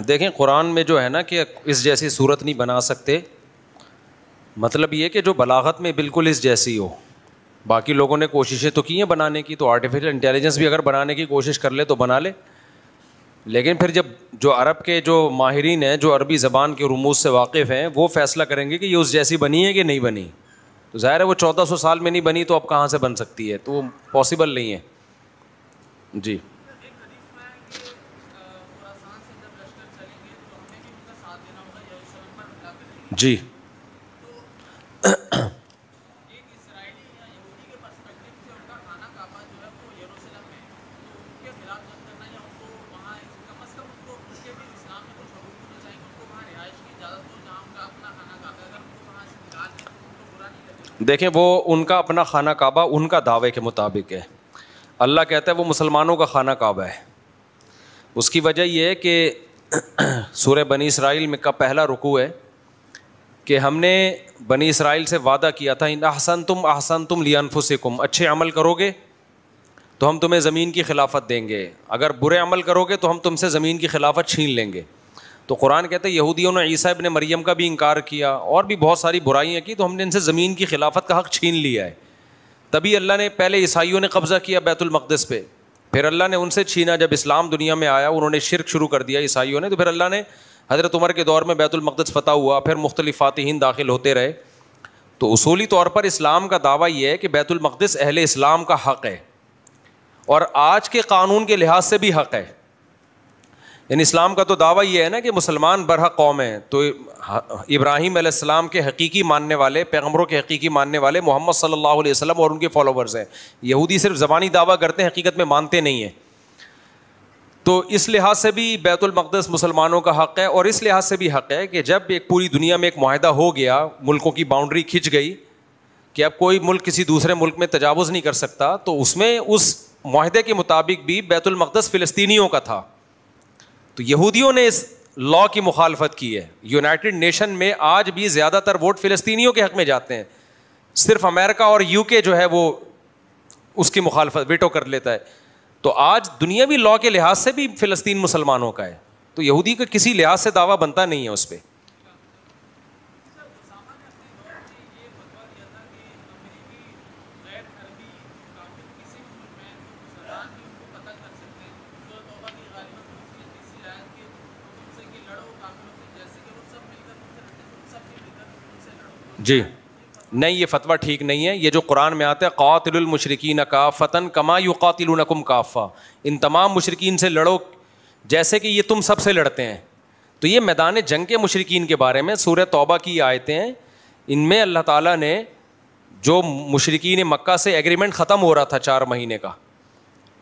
देखें कुरान में जो है ना कि इस जैसी सूरत नहीं बना सकते मतलब ये कि जो बलागत में बिल्कुल इस जैसी हो बाकी लोगों ने कोशिशें तो की हैं बनाने की तो आर्टिफिशियल इंटेलिजेंस भी अगर बनाने की कोशिश कर ले तो बना ले लेकिन फिर जब जो अरब के जो माहरीन हैं जो अरबी ज़बान के रमूज से वाकिफ़ हैं वो फैसला करेंगे कि ये उस जैसी बनी है कि नहीं बनी तो ज़ाहिर है वो चौदह सौ साल में नहीं बनी तो अब कहाँ से बन सकती है तो वो पॉसिबल नहीं है जी जी देखें वो उनका अपना खाना काबा उनका दावे के मुताबिक है अल्लाह कहता है वो मुसलमानों का खाना काबा है उसकी वजह ये है कि सूर्य बनी इसराइल में का पहला रुकू है कि हमने बनी इसराइल से वादा किया था इन आहसन तुम अहसन तुम लियानफुसकुम अच्छे अमल करोगे तो हम तुम्हें ज़मीन की खिलाफत देंगे अगर बुरे अमल करोगे तो हम तुमसे ज़मीन की खिलाफत छीन लेंगे तो कुरान कहते हैं यहूदियों ने ईसा इबन मरीम का भी इनकार किया और भी बहुत सारी बुराइयाँ की तो हमने इनसे ज़मीन की खिलाफत का हक़ छीन लिया है तभी अल्लाह ने पहले ईसाइयों ने कब्ज़ा किया बैतुलमक़दस पे फिर अल्लाह ने उनसे छीना जब इस्लाम दुनिया में आया उन्होंने शिरक शुरू कर दिया ईसाइयों ने तो फिर अल्लाह ने हज़रत उमर के दौर में बैतुलमक़दस फ़तह हुआ फिर मुख्तलिफ फ़ातहन दाखिल होते रहे तो असूली तौर पर इस्लाम का दावा यह है कि बैतुलमक़दस अहल इस्लाम का हक़ है और आज के कानून के लिहाज से भी हक़ है यानी इस्लाम का तो दावा यह है ना कि मुसलमान बरह कौम है तो इब्राहिम आसमाम के हकीकी मानने वाले पैगमरों के हकीकी मानने वाले मोहम्मद सल्लल्लाहु अलैहि और उनके फॉलोवर्स हैं यहूदी सिर्फ ज़बानी दावा करते हैं हकीकत में मानते नहीं हैं तो इस लिहाज से भी बैतुलमक़दस मुसलमानों का हक़ है और इस लिहाज से भी हक़ है कि जब एक पूरी दुनिया में एक माहदा हो गया मुल्कों की बाउंड्री खिंच गई कि अब कोई मुल्क किसी दूसरे मुल्क में तजावज़ नहीं कर सकता तो उसमें उस माहदे के मुताबिक भी बैतुलमक़दस फ़िलिस्तीनियों का था तो यहूदियों ने इस लॉ की मुखालफत की है यूनाइट नेशन में आज भी ज़्यादातर वोट फ़िलिस्तीनियों के हक़ में जाते हैं सिर्फ अमेरिका और यू के जो है वो उसकी मुखालफत वेटो कर लेता है तो आज दुनियावी लॉ के लिहाज से भी फिलस्तीन मुसलमानों का है तो यहूदी का किसी लिहाज से दावा बनता नहीं है उस पर जी नहीं ये फतवा ठीक नहीं है ये जो कुरान में आता है कातिलमशरकिन का फ़तन कमा यू कातिलकुम काफ़ा इन तमाम मशरकिन से लड़ो जैसे कि ये तुम सब से लड़ते हैं तो ये मैदान जंग के मशरकिन के बारे में सूर्य तोबा की आयतें हैं इनमें अल्लाह ताला ने जो मशरकिन मक् से एग्रीमेंट ख़त्म हो रहा था चार महीने का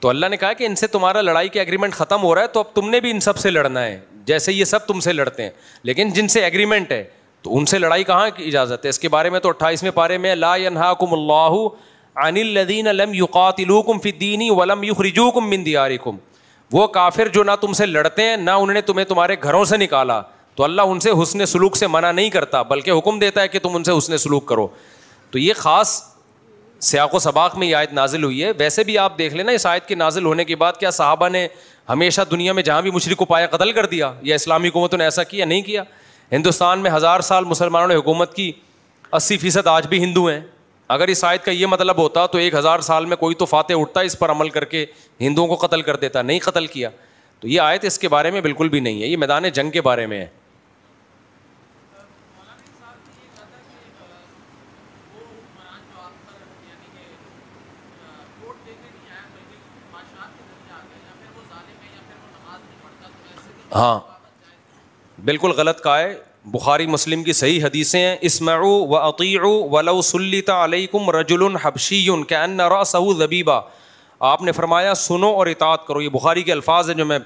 तो अल्लाह ने कहा कि इनसे तुम्हारा लड़ाई का एग्रीमेंट ख़त्म हो रहा है तो अब तुमने भी इन सब से लड़ना है जैसे ये सब तुमसे लड़ते हैं लेकिन जिनसे एग्रीमेंट है तो उनसे लड़ाई कहाँ की इजाज़त है इसके बारे में तो अट्ठाईसवें पारे में ला यनहाकुमल्लाहु अनिलदीन लम युकातिलुकुम फ़िद्दीनी वलम युखरिजूकुम मिन दियारिकुम वो काफिर जो ना तुमसे लड़ते हैं ना उन्होंने तुम्हें तुम्हारे घरों से निकाला तो अल्लाह उनसे हुसन सलूक से मना नहीं करता बल्कि हुक्म देता है कि तुम उनसे हुसन सलूक करो तो ये ख़ास सियाको सबाक में ये आयत नाजिल हुई है वैसे भी आप देख लेना इस आयत के नाजिल होने के बाद क्या साहबा ने हमेशा दुनिया में जहाँ भी मुशरक को पाया कतल कर दिया या इस्लामी हुकूमतों ने ऐसा किया नहीं किया हिंदुस्तान में हज़ार साल मुसलमानों ने हुकूमत की अस्सी फ़ीसद आज भी हिंदू हैं अगर इस आयत का ये मतलब होता तो एक हज़ार साल में कोई तो फ़ातह उठता इस पर अमल करके हिंदुओं को कत्ल कर देता नहीं कत्ल किया तो ये आयत इसके बारे में बिल्कुल भी नहीं है ये मैदान जंग के बारे में है हाँ बिल्कुल गलत कहा है बुखारी मुस्लिम की सही हदीसें हैं इसमऊ व अतीउ वलसल्लितम रजुल हबशी कैन रसऊ जबीबा आपने फरमाया सुनो और इतात करो ये बुखारी के अल्फाज हैं जो मैं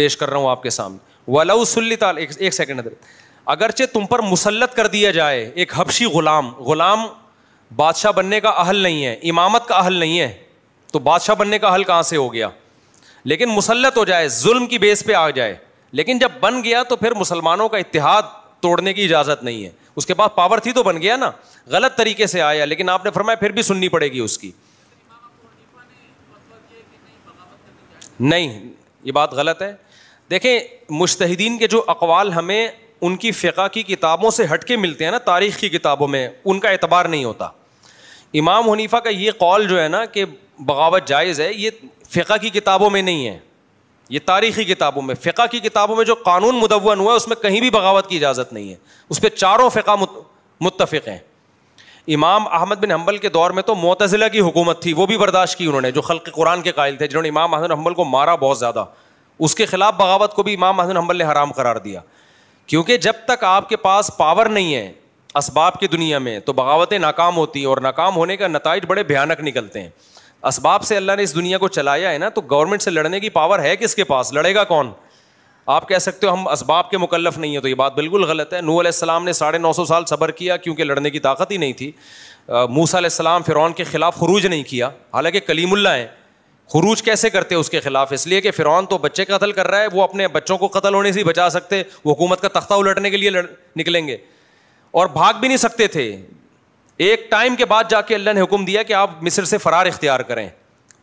पेश कर रहा हूँ आपके सामने वलसल्लित एक, एक सेकेंड हजरत अगरचे तुम पर मुसलत कर दिया जाए एक हबशी ग़ुलाम ग़ुलाम बादशाह बनने का अहल नहीं है इमामत का अहल नहीं है तो बादशाह बनने का हल कहाँ से हो गया लेकिन मुसलत हो जाए जुल्म की बेस पे आ जाए लेकिन जब बन गया तो फिर मुसलमानों का इतिहाद तोड़ने की इजाज़त नहीं है उसके पास पावर थी तो बन गया ना गलत तरीके से आया लेकिन आपने फरमाया फिर भी सुननी पड़ेगी उसकी नहीं ये बात गलत है देखें मुश्तदीन के जो अकवाल हमें उनकी फ़िका की किताबों से हट के मिलते हैं ना तारीख़ की किताबों में उनका एतबार नहीं होता इमाम हनीफा का ये कौल जो है ना कि बगावत जायज़ है ये फ़िका की किताबों में नहीं है ये तारीखी किताबों में फ़िका की किताबों में जो कानून मुदवन हुआ है उसमें कहीं भी बगावत की इजाज़त नहीं है उस पर चारों फ़िका मुतफ़ हैं इमाम अहमद बिन हम्बल के दौर में तो मोतज़िला की हुकूमत थी वो भी बर्दाश्त की उन्होंने जो खल के कुरान के कायल थे जिन्होंने इमाम अहमद हम्बल को मारा बहुत ज़्यादा उसके खिलाफ बगावत को भी इमाम अहमद हम्बल ने हराम करार दिया क्योंकि जब तक आपके पास पावर नहीं है इसबाब की दुनिया में तो बगावतें नाकाम होती हैं और नाकाम होने का नतज बड़े भयानक निकलते हैं इसबाब से अल्लाह ने इस दुनिया को चलाया है ना तो गवर्नमेंट से लड़ने की पावर है किसके पास लड़ेगा कौन आप कह सकते हो हम इसबाब के मुकलफ नहीं है तो ये बात बिल्कुल गलत है नू आसमाम ने साढ़े नौ सौ साल सबर किया क्योंकि लड़ने की ताकत ही नहीं थी मूसम फ़िरौन के ख़िलाफ़ खरूज नहीं किया हालांकि कलीमुल्ला हैं खरूज कैसे करते उसके ख़िलाफ़ इसलिए कि फ़िरौन तो बच्चे का कतल कर रहा है वो अपने बच्चों को कतल होने से बचा सकते वो हुकूमत का तख्ता उलटने के लिए निकलेंगे और भाग भी नहीं सकते थे एक टाइम के बाद जाके अल्लाह ने हुक्म दिया कि आप मिस्र से फ़रार इख्तियार करें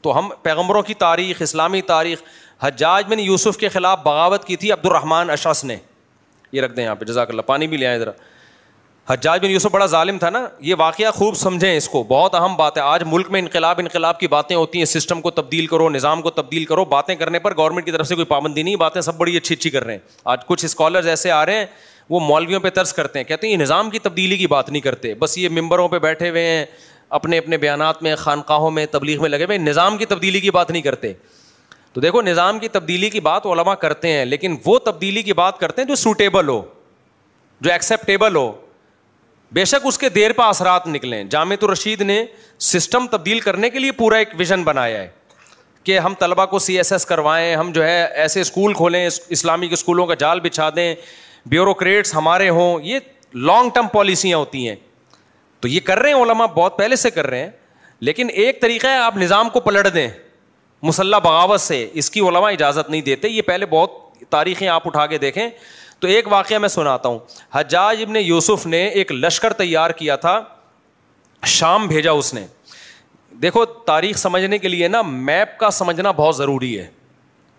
तो हम पैगम्बरों की तारीख इस्लामी तारीख हजाज बिन यूसुफ के ख़िलाफ़ बगावत की थी अब्दुलरहमान अशस ने ये रख दें यहाँ पे जजाकल्ला पानी भी ले आए ज़रा हजाज बिन यूसुफ बड़ा ालिम था ना ये वाक़ खूब समझें इसको बहुत अहम बात है आज मुल्क में इनकलाब इनकलाब की बातें होती हैं सिस्टम को तब्दील करो निज़ाम को तब्दील करो बातें करने पर गवर्नमेंट की तरफ से कोई पाबंदी नहीं बातें सब बड़ी अच्छी अच्छी कर रहे हैं आज कुछ स्कॉलर्स ऐसे आ रहे हैं वो मौलवियों पे तर्स करते हैं कहते हैं ये निज़ाम की तब्दीली की बात नहीं करते बस ये मंबरों पे बैठे हुए हैं अपने अपने बयान में खानकाहों में तबलीग में लगे हुए निज़ाम की तब्दीली की बात नहीं करते तो देखो निज़ाम की तब्दीली की बात ओलमा करते हैं लेकिन वो तब्दीली की बात करते हैं जो सूटेबल हो जो एक्सेप्टेबल हो बेशक उसके देर पर असरात निकलें जामत रशीद ने सिस्टम तब्दील करने के लिए पूरा एक विज़न बनाया है कि हम तलबा को सी एस एस करवाएँ हम जो है ऐसे स्कूल खोलें इस्लामिक स्कूलों का जाल बिछा दें ब्यूरोक्रेट्स हमारे हों ये लॉन्ग टर्म पॉलिसियाँ होती हैं तो ये कर रहे हैं ओलमा बहुत पहले से कर रहे हैं लेकिन एक तरीका है आप निज़ाम को पलट दें मुसल्ला बगावत से इसकी ओलमा इजाज़त नहीं देते ये पहले बहुत तारीखें आप उठा के देखें तो एक वाक्य मैं सुनाता हूँ हजाज इबन यूसुफ ने एक लश्कर तैयार किया था शाम भेजा उसने देखो तारीख समझने के लिए ना मैप का समझना बहुत ज़रूरी है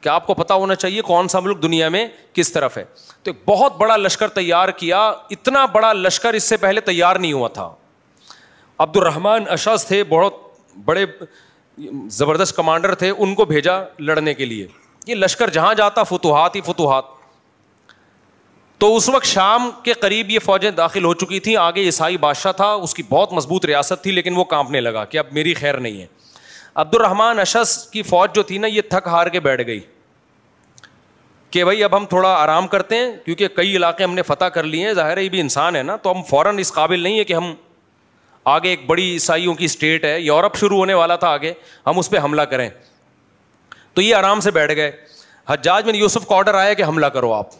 क्या आपको पता होना चाहिए कौन सा मुल्क दुनिया में किस तरफ है तो एक बहुत बड़ा लश्कर तैयार किया इतना बड़ा लश्कर इससे पहले तैयार नहीं हुआ था अब्दुलरहमान अशस थे बहुत बड़े ज़बरदस्त कमांडर थे उनको भेजा लड़ने के लिए ये लश्कर जहाँ जाता फतुहात ही फतुहात तो उस वक्त शाम के करीब ये फौजें दाखिल हो चुकी थी आगे ईसाई बादशाह था उसकी बहुत मजबूत रियासत थी लेकिन वो कांपने लगा कि अब मेरी खैर नहीं है अब्दुलरहमान अशस की फौज जो थी ना ये थक हार के बैठ गई कि भाई अब हम थोड़ा आराम करते हैं क्योंकि कई इलाके हमने फतेह कर लिए हैं ज़ाहिर है ये भी इंसान है ना तो हम फ़ौर इस काबिल नहीं है कि हम आगे एक बड़ी ईसाइयों की स्टेट है यूरोप शुरू होने वाला था आगे हम उस पर हमला करें तो ये आराम से बैठ गए हजाज में यूसुफ का ऑर्डर आया कि हमला करो आप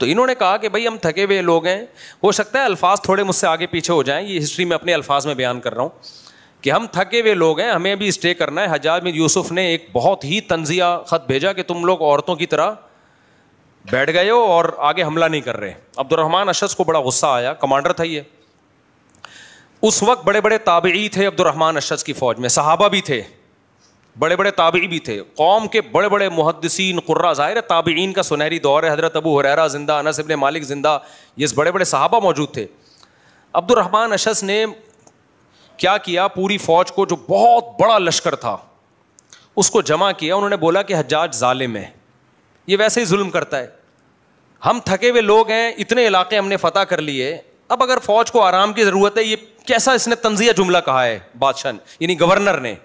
तो इन्होंने कहा कि भाई हम थके हुए लोग हैं हो सकता है अल्फाज थोड़े मुझसे आगे पीछे हो जाएं ये हिस्ट्री में अपने अल्फाज में बयान कर रहा हूँ कि हम थके हुए लोग हैं हमें भी स्टे करना है हजाज में यूसुफ ने एक बहुत ही तंजिया ख़त भेजा कि तुम लोग औरतों की तरह बैठ गए हो और आगे हमला नहीं कर रहे अब्दुलरहमान अशस को बड़ा गुस्सा आया कमांडर था ये उस वक्त बड़े बड़े ताबई थे अब्दुलरहमान अशस की फ़ौज में सहाबा भी थे बड़े बड़े ताबई भी थे कौम के बड़े बड़े मुहदसिन कुर्रा ज़ाहिर है ताबीन का सुनहरी दौर है हज़रत अबू हुररा जिंदा अनस इबन मालिक जिंदा ये बड़े बड़े सहाबा मौजूद थे अब्दुलरहमान अशस ने क्या किया पूरी फ़ौज को जो बहुत बड़ा लश्कर था उसको जमा किया उन्होंने बोला कि हजाज ज़ालिम है ये वैसे ही जुल्म करता है हम थके हुए लोग हैं इतने इलाके हमने फतेह कर लिए अब अगर फौज को आराम की ज़रूरत है ये कैसा इसने तंजिया जुमला कहा है बादशाह यानी गवर्नर ने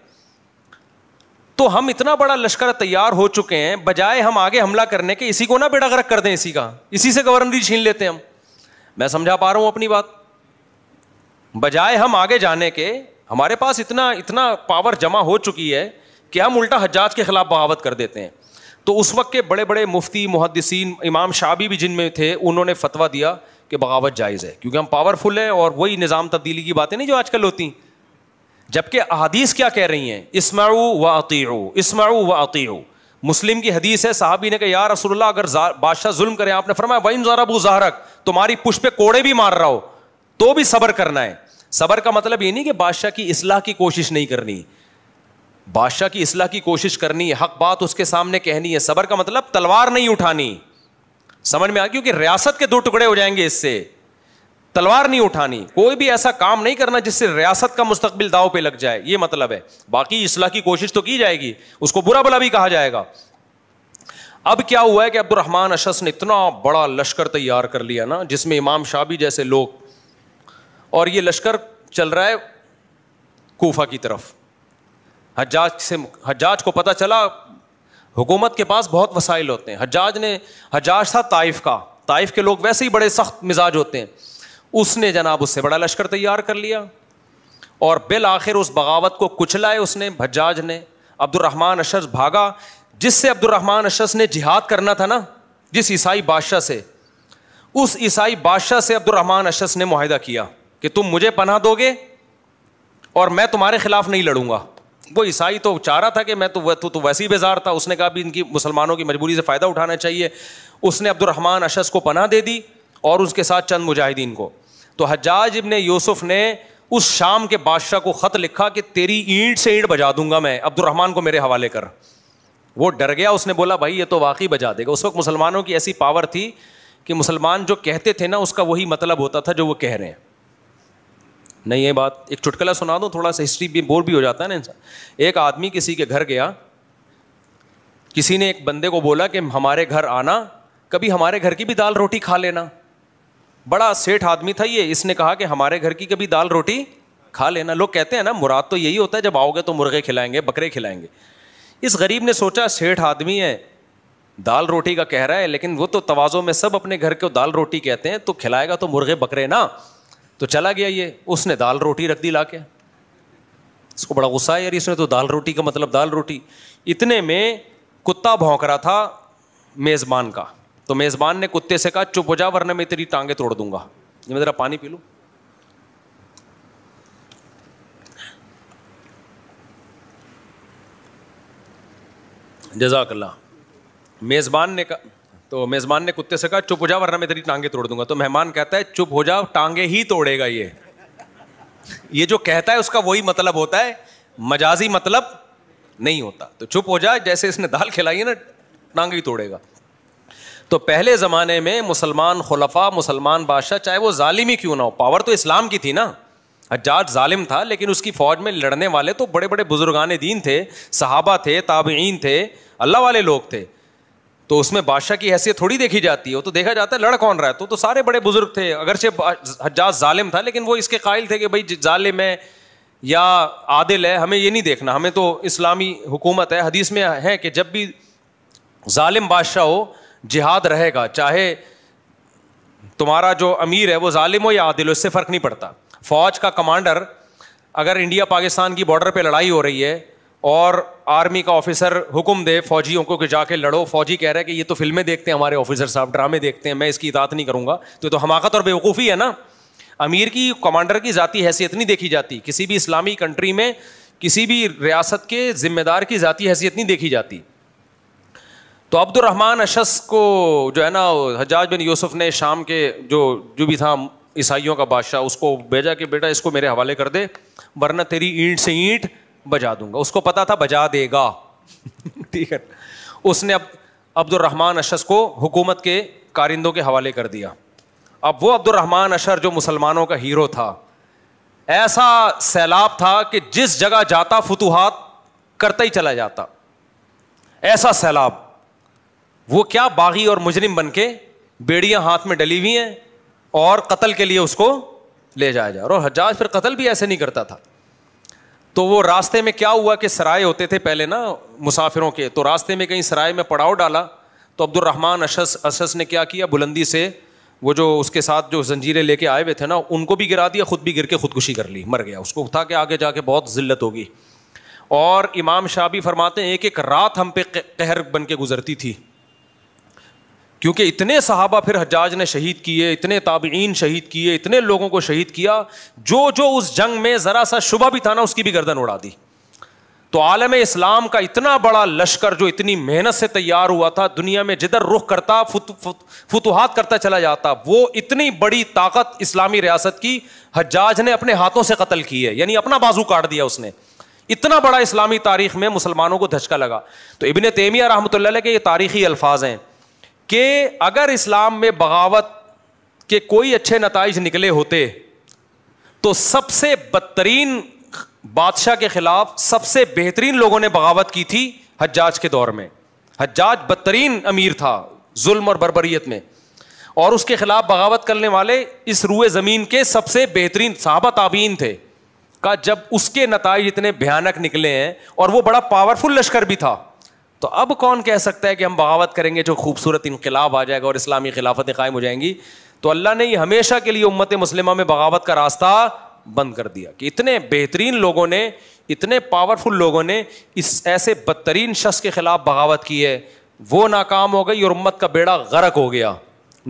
तो हम इतना बड़ा लश्कर तैयार हो चुके हैं बजाय हम आगे हमला करने के इसी को ना बेड़ा गर्क कर दें इसी का इसी से गवर्नर गवर्नरी छीन लेते हैं हम मैं समझा पा रहा हूं अपनी बात बजाय हम आगे जाने के हमारे पास इतना इतना पावर जमा हो चुकी है कि हम उल्टा हजाज के खिलाफ बगावत कर देते हैं तो उस वक्त के बड़े बड़े मुफ्ती मुहदसिन इमाम शाह भी जिनमें थे उन्होंने फतवा दिया कि बगावत जायज़ है क्योंकि हम पावरफुल हैं और वही निज़ाम तब्दीली की बातें नहीं जो आजकल होती जबकि अदीस क्या कह रही हैं इसमाऊ व अतीऊ इसमाऊ व अतीऊ मुस्लिम की हदीस है साहबी ने कहा यार रसोल्ला अगर बादशाह जुल्म करें आपने फरमाया वहीम जराबू जहरक तुम्हारी पुष्प पे कोड़े भी मार रहा हो तो भी सबर करना है सबर का मतलब ये नहीं कि बादशाह की इसलाह की कोशिश नहीं करनी बादशाह की इसलाह की कोशिश करनी है हक बात उसके सामने कहनी है सबर का मतलब तलवार नहीं उठानी समझ में आ क्योंकि रियासत के दो टुकड़े हो जाएंगे इससे तलवार नहीं उठानी कोई भी ऐसा काम नहीं करना जिससे रियासत का मुस्तकबिल दाव पे लग जाए ये मतलब है बाकी इसलाह की कोशिश तो की जाएगी उसको बुरा भला भी कहा जाएगा अब क्या हुआ है कि अब्दुलरहमान अशस ने इतना बड़ा लश्कर तैयार कर लिया ना जिसमें इमाम शाबी जैसे लोग और ये लश्कर चल रहा है कोफा की तरफ हज्जाज से हजाज को पता चला हुकूमत के पास बहुत वसाइल होते हैं हजाज ने हजाज था ताइफ का ताइफ के लोग वैसे ही बड़े सख्त मिजाज होते हैं उसने जनाब उससे बड़ा लश्कर तैयार कर लिया और बिल आखिर उस बगावत को कुचलाए उसने हज्जाज ने अब्दुलरहमान अशरस भागा जिससे अब्दुलरहमान अशरस ने जिहाद करना था ना जिस ईसाई बादशाह से उस ईसाई बादशाह से अब्दुलरहमान अशरस ने माहिदा किया कि तुम मुझे पनाह दोगे और मैं तुम्हारे खिलाफ नहीं लड़ूंगा वो ईसाई तो चाह रहा था कि मैं तो वह तो, तो वैसे ही बेजार था उसने कहा भी इनकी मुसलमानों की मजबूरी से फ़ायदा उठाना चाहिए उसने अब्दुलरहमान अशस को पनाह दे दी और उसके साथ चंद मुजाहिदीन को तो हजाज इबन यूसुफ ने उस शाम के बादशाह को ख़त लिखा कि तेरी ईंट से ईंट बजा दूंगा मैं अब्दुलरहमान को मेरे हवाले कर वो डर गया उसने बोला भाई ये तो वाकई बजा देगा उस वक्त मुसलमानों की ऐसी पावर थी कि मुसलमान जो कहते थे ना उसका वही मतलब होता था जो वो कह रहे हैं नहीं ये बात एक चुटकला सुना दो थोड़ा सा हिस्ट्री भी बोर भी हो जाता है ना इंसान एक आदमी किसी के घर गया किसी ने एक बंदे को बोला कि हमारे घर आना कभी हमारे घर की भी दाल रोटी खा लेना बड़ा सेठ आदमी था ये इसने कहा कि हमारे घर की कभी दाल रोटी खा लेना लोग कहते हैं ना मुराद तो यही होता है जब आओगे तो मुर्गे खिलाएंगे बकरे खिलाएंगे इस गरीब ने सोचा सेठ आदमी है दाल रोटी का कह रहा है लेकिन वो तो तवाज़ों में सब अपने घर को दाल रोटी कहते हैं तो खिलाएगा तो मुर्गे बकरे ना तो चला गया ये उसने दाल रोटी रख दी ला के इसको बड़ा गुस्सा है यार इसने तो दाल रोटी का मतलब दाल रोटी इतने में कुत्ता भौंक रहा था मेज़बान का तो मेज़बान ने कुत्ते से कहा चुप हो जा वरना मैं तेरी टांगे तोड़ दूंगा ये मैं ज़रा पानी पी लूँ जजाकल्ला मेज़बान ने कहा तो मेज़बान ने कुत्ते से कहा चुप हो जाओ वरना मैं तेरी टांगे तोड़ दूंगा तो मेहमान कहता है चुप हो जाओ टांगे ही तोड़ेगा ये ये जो कहता है उसका वही मतलब होता है मजाजी मतलब नहीं होता तो चुप हो जाए जैसे इसने दाल खिलाई है ना टांगे ही तोड़ेगा तो पहले ज़माने में मुसलमान खुलफा मुसलमान बादशाह चाहे वो जालिम ही क्यों ना हो पावर तो इस्लाम की थी ना हजाज जालिम था लेकिन उसकी फ़ौज में लड़ने वाले तो बड़े बड़े बुजुर्गान दीन थे सहाबा थे ताबीन थे अल्लाह वाले लोग थे तो उसमें बादशाह की हैसियत थोड़ी देखी जाती है तो देखा जाता है लड़ कौन रहा है तो, तो सारे बड़े बुजुर्ग थे अगरचे हजाज जालिम था लेकिन वो इसके कायल थे कि भाई जालिम है या आदिल है हमें ये नहीं देखना हमें तो इस्लामी हुकूमत है हदीस में है कि जब भी ालिम बादशाह हो जिहाद रहेगा चाहे तुम्हारा जो अमीर है वो ालिम हो या आदिल हो इससे फ़र्क नहीं पड़ता फ़ौज का कमांडर अगर इंडिया पाकिस्तान की बॉर्डर पर लड़ाई हो रही है और आर्मी का ऑफिसर हुक्म दे फौजियों को कि जाके लड़ो फौजी कह रहे हैं कि ये तो फिल्में देखते हैं हमारे ऑफिसर साहब ड्रामे देखते हैं मैं इसकी इतात नहीं करूँगा तो तो हमाकत और बेवकूफ़ी है ना अमीर की कमांडर की ज़ाती हैसियत नहीं देखी जाती किसी भी इस्लामी कंट्री में किसी भी रियासत के जिम्मेदार की ज़ाती हैसियत नहीं देखी जाती तो अब्दुलरहमान अशस को जो है ना हजाज बिन यूसुफ ने शाम के जो जो भी था ईसाइयों का बादशाह उसको भेजा कि बेटा इसको मेरे हवाले कर दे वरना तेरी ईंट से ईंट बजा दूंगा उसको पता था बजा देगा ठीक है उसने अब अब्दुलरहमान अशर को हुकूमत के कारिंदों के हवाले कर दिया अब वो अब्दुलरहमान अशर जो मुसलमानों का हीरो था ऐसा सैलाब था कि जिस जगह जाता फतूहत करता ही चला जाता ऐसा सैलाब वो क्या बागी और मुजरिम बन के बेड़ियां हाथ में डली हुई हैं और कत्ल के लिए उसको ले जाया जा रहा और हजाज फिर कत्ल भी ऐसे नहीं करता था तो वो रास्ते में क्या हुआ कि सराय होते थे पहले ना मुसाफिरों के तो रास्ते में कहीं सराय में पड़ाव डाला तो अब्दुलरहमान अशस अशस ने क्या किया बुलंदी से वो जो उसके साथ जो जंजीरें लेके आए हुए थे ना उनको भी गिरा दिया खुद भी गिर के खुदकुशी कर ली मर गया उसको उठा के आगे जाके बहुत जिल्लत होगी और इमाम शाह भी फरमाते हैं एक एक रात हम पे कहर बन के गुजरती थी क्योंकि इतने सहाबा फिर हजाज ने शहीद किए इतने ताबीन शहीद किए इतने लोगों को शहीद किया जो जो उस जंग में ज़रा सा शुभ भी था ना उसकी भी गर्दन उड़ा दी तो आलम इस्लाम का इतना बड़ा लश्कर जो इतनी मेहनत से तैयार हुआ था दुनिया में जिधर रुख करता फुत, फुत, करता चला जाता वो इतनी बड़ी ताकत इस्लामी रियासत की हजाज ने अपने हाथों से कतल की है यानी अपना बाजू काट दिया उसने इतना बड़ा इस्लामी तारीख में मुसलमानों को धचका लगा तो इबिन तेमिया रहमत के ये तारीखी अल्फाज हैं कि अगर इस्लाम में बगावत के कोई अच्छे नतज निकले होते तो सबसे बदतरीन बादशाह के खिलाफ सबसे बेहतरीन लोगों ने बगावत की थी हजाज के दौर में हजाज बदतरीन अमीर था जुल्म और बरबरीत में और उसके खिलाफ बगावत करने वाले इस रुए ज़मीन के सबसे बेहतरीन साहबा आबीन थे का जब उसके नतज इतने भयानक निकले हैं और वो बड़ा पावरफुल लश्कर भी था तो अब कौन कह सकता है कि हम बगावत करेंगे जो खूबसूरत इनकलाब आ जाएगा और इस्लामी खिलाफतें कायम हो जाएंगी तो अल्लाह ने हमेशा के लिए उम्मत मुस्लिमा में बगावत का रास्ता बंद कर दिया कि इतने बेहतरीन लोगों ने इतने पावरफुल लोगों ने इस ऐसे बदतरीन शख्स के खिलाफ बगावत की है वो नाकाम हो गई और उम्मत का बेड़ा गर्क हो गया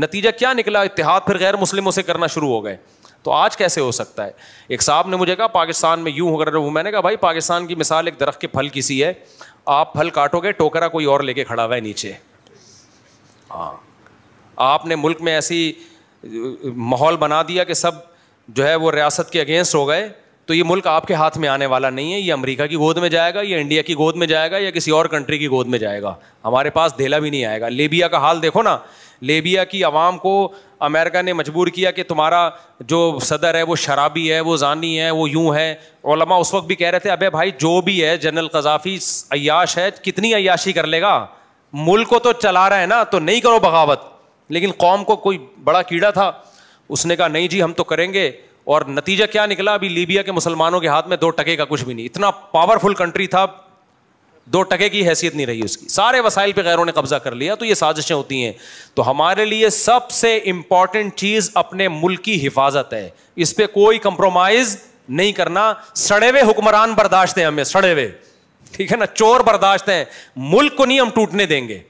नतीजा क्या निकला इतिहाद फिर गैर मुस्लिमों से करना शुरू हो गए तो आज कैसे हो सकता है एक साहब ने मुझे कहा पाकिस्तान में यूं हो रहा हूँ मैंने कहा भाई पाकिस्तान की मिसाल एक दरख्त के फल की सी है आप फल काटोगे टोकरा कोई और लेके खड़ा हुआ है नीचे हाँ आपने मुल्क में ऐसी माहौल बना दिया कि सब जो है वो रियासत के अगेंस्ट हो गए तो ये मुल्क आपके हाथ में आने वाला नहीं है ये अमेरिका की गोद में जाएगा या इंडिया की गोद में जाएगा या किसी और कंट्री की गोद में जाएगा हमारे पास धेला भी नहीं आएगा लेबिया का हाल देखो ना लेबिया की आवाम को अमेरिका ने मजबूर किया कि तुम्हारा जो सदर है वो शराबी है वो जानी है वो यूं है ओलमा उस वक्त भी कह रहे थे अबे भाई जो भी है जनरल कजाफी अयाश है कितनी अयाशी कर लेगा मुल्क को तो चला रहा है ना तो नहीं करो बगावत लेकिन कौम को कोई बड़ा कीड़ा था उसने कहा नहीं जी हम तो करेंगे और नतीजा क्या निकला अभी लीबिया के मुसलमानों के हाथ में दो टके का कुछ भी नहीं इतना पावरफुल कंट्री था दो टके की हैसियत नहीं रही उसकी सारे वसाइल पे गैरों ने कब्जा कर लिया तो ये साजिशें होती हैं तो हमारे लिए सबसे इंपॉर्टेंट चीज अपने मुल्क की हिफाजत है इस पर कोई कंप्रोमाइज नहीं करना सड़े हुए हुक्मरान बर्दाश्त हैं हमें सड़े हुए ठीक है ना चोर बर्दाश्त हैं मुल्क को नहीं हम टूटने देंगे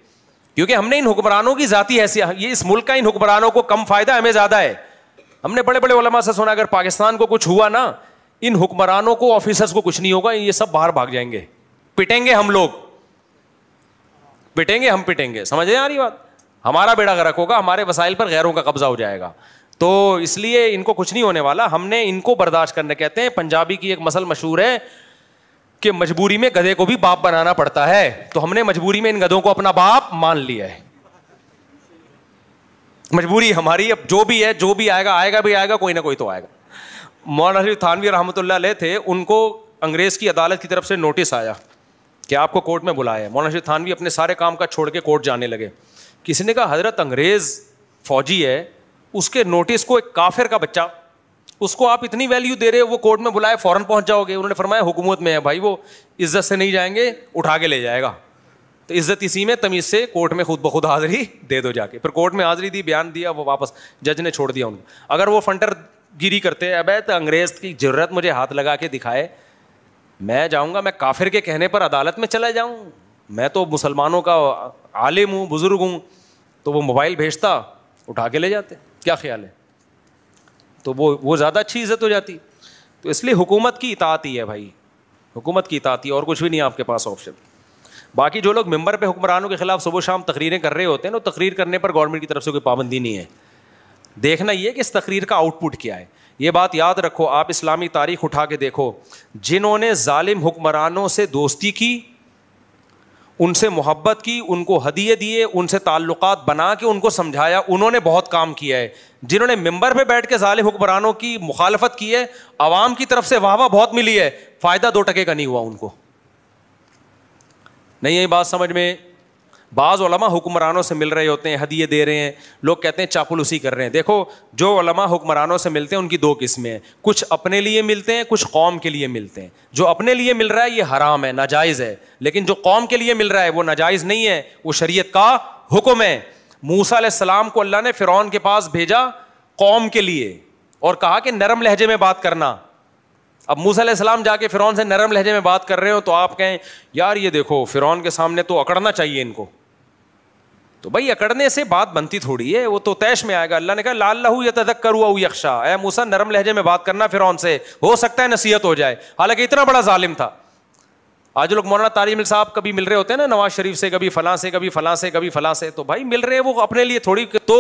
क्योंकि हमने इन हुक्मरानों की जाती हैसियत ये इस मुल्क का इन हुक्मरानों को कम फायदा हमें ज्यादा है हमने बड़े बड़े वलमा से सुना अगर पाकिस्तान को कुछ हुआ ना इन हुक्मरानों को ऑफिसर्स को कुछ नहीं होगा ये सब बाहर भाग जाएंगे पिटेंगे हम लोग पिटेंगे हम पिटेंगे समझ आ रही बात हमारा बेड़ा गरक होगा हमारे वसाइल पर गैरों का कब्जा हो जाएगा तो इसलिए इनको कुछ नहीं होने वाला हमने इनको बर्दाश्त करने कहते हैं पंजाबी की एक मसल मशहूर है कि मजबूरी में गधे को भी बाप बनाना पड़ता है तो हमने मजबूरी में इन गधों को अपना बाप मान लिया है मजबूरी हमारी अब जो भी है जो भी आएगा आएगा भी आएगा कोई ना कोई तो आएगा मौलाना शरीफ थानवी रहमत थे उनको अंग्रेज़ की अदालत की तरफ से नोटिस आया कि आपको कोर्ट में बुलाया है मौलाना शरीफ थानवी अपने सारे काम का छोड़ के कोर्ट जाने लगे किसी ने कहा हज़रत अंग्रेज़ फ़ौजी है उसके नोटिस को एक काफिर का बच्चा उसको आप इतनी वैल्यू दे रहे हो वो कोर्ट में बुलाए फ़ौरन पहुँच जाओगे उन्होंने फरमाया हुकूमत में है भाई वो इज्जत से नहीं जाएंगे उठा के ले जाएगा तो इज्जत इसी में तमीज़ से कोर्ट में खुद ब खुद हाजिरी दे दो जाके फिर कोर्ट में हाजिरी दी बयान दिया वो वापस जज ने छोड़ दिया उनको अगर वो फंटर गिरी करते हैं अबे तो अंग्रेज़ की ज़रूरत मुझे हाथ लगा के दिखाए मैं जाऊँगा मैं काफिर के कहने पर अदालत में चला जाऊँ मैं तो मुसलमानों का आलिम हूँ बुज़ुर्ग हूँ तो वो मोबाइल भेजता उठा के ले जाते क्या ख्याल है तो वो वो ज़्यादा अच्छी इज्जत हो जाती तो इसलिए हुकूमत की इतात ही है भाई हुकूमत की इतात ही और कुछ भी नहीं आपके पास ऑप्शन बाकी जो लोग मेंबर पे हुक्मरानों के खिलाफ सुबह शाम तकरीरें कर रहे होते हैं ना तो तकरीर करने पर गवर्नमेंट की तरफ से कोई पाबंदी नहीं है देखना ये कि इस तकरीर का आउटपुट क्या है ये बात याद रखो आप इस्लामी तारीख उठा के देखो जिन्होंने ालिम हुक्मरानों से दोस्ती की उनसे मोहब्बत की उनको हदिये दिए उनसे ताल्लुक़ बना के उनको समझाया उन्होंने बहुत काम किया है जिन्होंने मेंबर पे बैठ के ालिम हुक्मरानों की मुखालफत की है आवाम की तरफ से वाह वाह बहुत मिली है फ़ायदा दो टके का नहीं हुआ उनको नहीं आई बात समझ में बाज़ हुक्मरानों से मिल रहे होते हैं हदिये दे रहे हैं लोग कहते हैं उसी कर रहे हैं देखो जो हुक्मरानों से मिलते हैं उनकी दो किस्में हैं कुछ अपने लिए मिलते हैं कुछ कौम के लिए मिलते हैं जो अपने लिए मिल रहा है ये हराम है नाजायज़ है लेकिन जो कौम के लिए मिल रहा है वो नाजायज़ नहीं है वो शरीय का हुक्म है मूसा सलाम को अल्लाह ने फ़िरौन के पास भेजा कौम के लिए और कहा कि नरम लहजे में बात करना अब मूसम जाके फ़िरौन से नरम लहजे में बात कर रहे हो तो आप कहें यार ये देखो फ़िरौन के सामने तो अकड़ना चाहिए इनको तो भाई अकड़ने से बात बनती थोड़ी है वो तो तैश में आएगा अल्लाह ने कहा लाल लहू या तदक करुआ यक्षा ए मूसा नरम लहजे में बात करना फिर से हो सकता है नसीहत हो जाए हालांकि इतना बड़ा ालिम था आज लोग मौलाना तारिम साहब कभी मिल रहे होते हैं ना नवाज शरीफ से कभी फलां से कभी फलां से कभी फलां से तो भाई मिल रहे हैं वो अपने लिए थोड़ी तो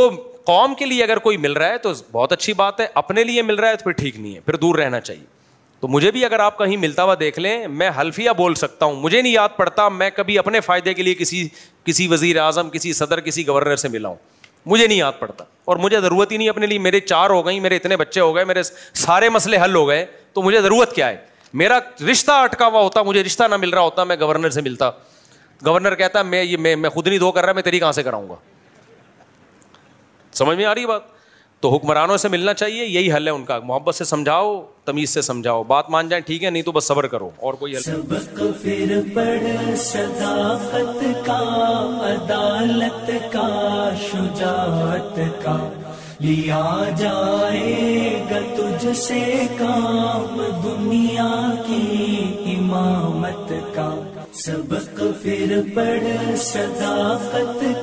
कौम के लिए अगर कोई मिल रहा है तो बहुत अच्छी बात है अपने लिए मिल रहा है तो फिर ठीक नहीं है फिर दूर रहना चाहिए तो मुझे भी अगर आप कहीं मिलता हुआ देख लें मैं हल्फिया बोल सकता हूं मुझे नहीं याद पड़ता मैं कभी अपने फ़ायदे के लिए किसी किसी वज़ी अजम किसी सदर किसी गवर्नर से मिला हूं मुझे नहीं याद पड़ता और मुझे ज़रूरत ही नहीं अपने लिए मेरे चार हो गई मेरे इतने बच्चे हो गए मेरे सारे मसले हल हो गए तो मुझे ज़रूरत क्या है मेरा रिश्ता अटका हुआ होता मुझे रिश्ता ना मिल रहा होता मैं गवर्नर से मिलता गवर्नर कहता मैं ये मैं मैं खुद नहीं दो कर रहा मैं तेरी कहाँ से कराऊंगा समझ में आ रही है बात तो हुक्मरानों से मिलना चाहिए यही हल है उनका मोहब्बत से समझाओ तमीज से समझाओ बात मान जाए ठीक है नहीं तो बस सबर करो और कोई हल सबक फिर पढ़ सदाकत का अदालत का शुजात का लिया जाएगा तुझसे काम दुनिया की इमामत का सबक फिर पढ़ सदाकत